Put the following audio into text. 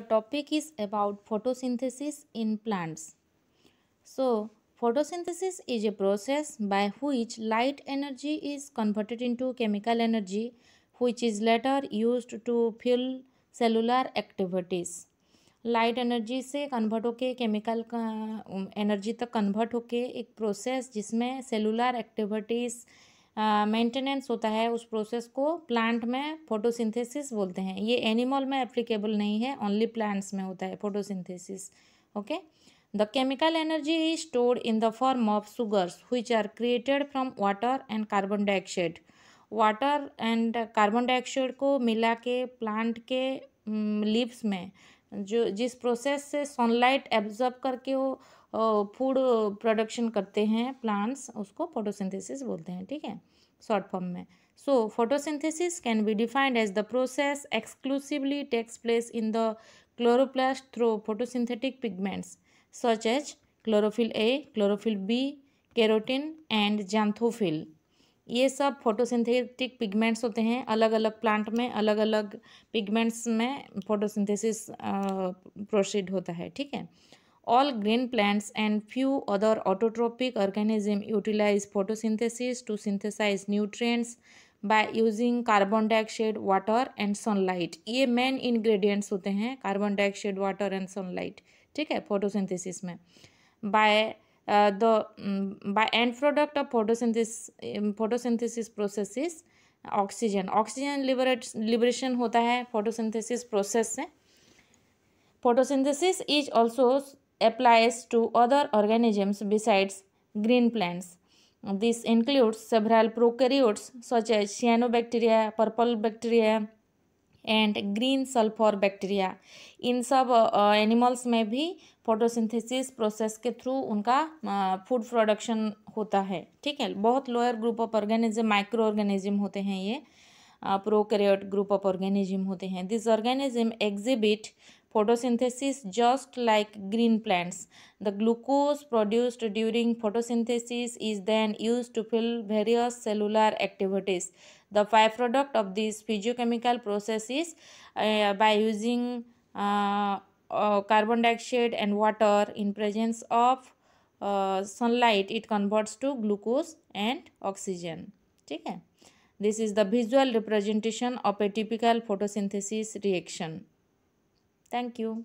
the topic is about photosynthesis in plants. So, photosynthesis is a process by which light energy is converted into chemical energy which is later used to fuel cellular activities. Light energy से convert होके chemical energy तक convert होके एक process जिसमें cellular activities maintenance होता है उस process को प्लांट में फोटोसिंथेसिस बोलते हैं ये एनिमल में एप्लीकेबल नहीं है ओनली प्लांट्स में होता है photosynthesis okay the chemical energy is stored in the form of sugars which are created from water and carbon dioxide water and carbon dioxide को मिला के प्लांट के लीव्स में जो जिस प्रोसेस से सनलाइट एब्जॉर्ब करके वो फूड प्रोडक्शन करते हैं प्लांट्स उसको फोटोसिंथेसिस बोलते हैं ठीक है शॉर्ट फॉर्म में so photosynthesis can be defined as the process exclusively takes place in the chloroplast through photosynthetic pigments such as chlorophyll A chlorophyll B carotene and xanthophyll ये सब फोटोसिंथेटिक पिगमेंट्स होते हैं अलग अलग प्लांट में अलग अलग पिगमेंट्स में फोटोसिंथेसिस प्रोसीड होता है ठीक है all green plants and few other autotrophic organism utilize photosynthesis to synthesize nutrients by using carbon dioxide water and sunlight ये मेन इन्ग्रेडियंट्स होते हैं carbon dioxide water and sunlight ठीक है फोटोसिंथेसिस में by the um, by end product of photosynthesis um, photosynthesis process is oxygen oxygen liberates liberation hota hai photosynthesis process se photosynthesis is also applies to other organisms besides green plants. This includes several prokaryotes such as cyanobacteria, purple bacteria, and green sulphur bacteria इन सब animals में भी photosynthesis process के through उनका food production होता है ठीक है बहुत lower group of organism micro organism होते हैं ये प्रोकैरियोट ग्रुप ऑफ ऑर्गेनिज्म होते हैं this organism exhibit photosynthesis just like green plants. The glucose produced during photosynthesis is then used to fuel various cellular activities. The byproduct of this physiochemical process is uh, by using uh, uh, carbon dioxide and water in presence of uh, sunlight it converts to glucose and oxygen. Okay, this is the visual representation of a typical photosynthesis reaction. Thank you.